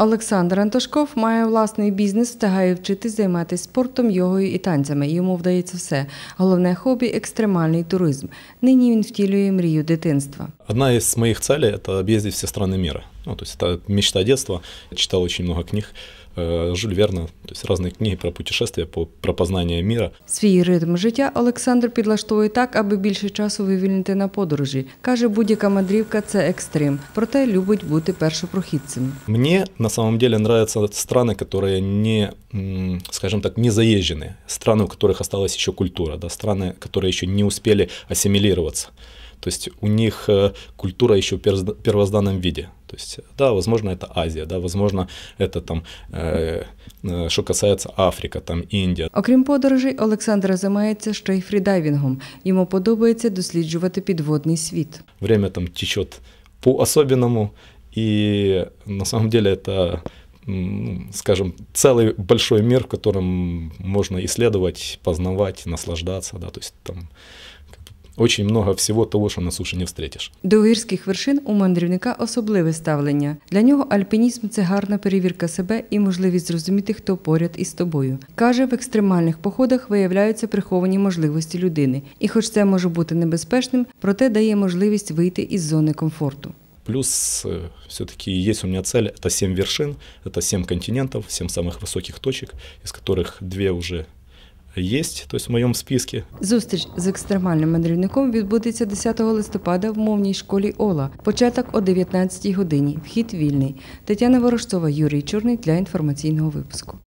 Олександр Антошков має власний бізнес, встигає вчитись займатися спортом, йогою і танцями. Йому вдається все. Головне хобі екстремальний туризм. Нині він втілює мрію дитинства. Одна из моих целей – это объездить все страны мира. Ну, то есть это мечта детства. Я читал очень много книг э, Жюль Верна, то есть разные книги про путешествия, про познание мира. Свій ритм життя Олександр підлаштовує так, аби більше часу вивільнити на подорожі. Каже, будь-яка мандрівка це екстрим, проте любить бути першопрохідцем. Мне на самом деле нравятся страны, которые не, скажем так, не заезжены, страны, у которых осталась еще культура, да, страны, которые еще не успели ассимилироваться. То есть у них э, культура еще в первозданном виде. То есть, э, да, возможно, это Азія, да, возможно, это там що э, касається Африка, там Індія. Окрім подорожей, Олександр займається ще й фрідайвінгом. Йому подобається досліджувати підводний світ. Время там тече по-особенному, і на самом деле это скажем, целый большой мир, в котором можно исследовать, познавать, наслаждаться, да, то есть там очень много всего того, що на суші не встретиш. До гірських вершин у мандрівника особливе ставлення. Для нього альпінізм це гарна перевірка себе і можливість зрозуміти, хто поряд із тобою. Каже, в екстремальних походах виявляються приховані можливості людини. І, хоч це може бути небезпечним, проте дає можливість вийти із зони комфорту. Плюс е, все-таки є у меня цель, це сім вершин, це сім континентів, сім самых высоких точек, из которых 2 уже Єсть тось тобто в моєму списку. Зустріч з екстремальним мандрівником відбудеться 10 листопада в мовній школі Ола. Початок о 19 годині. Вхід вільний. Тетяна Ворожцова, Юрій Чорний для інформаційного випуску.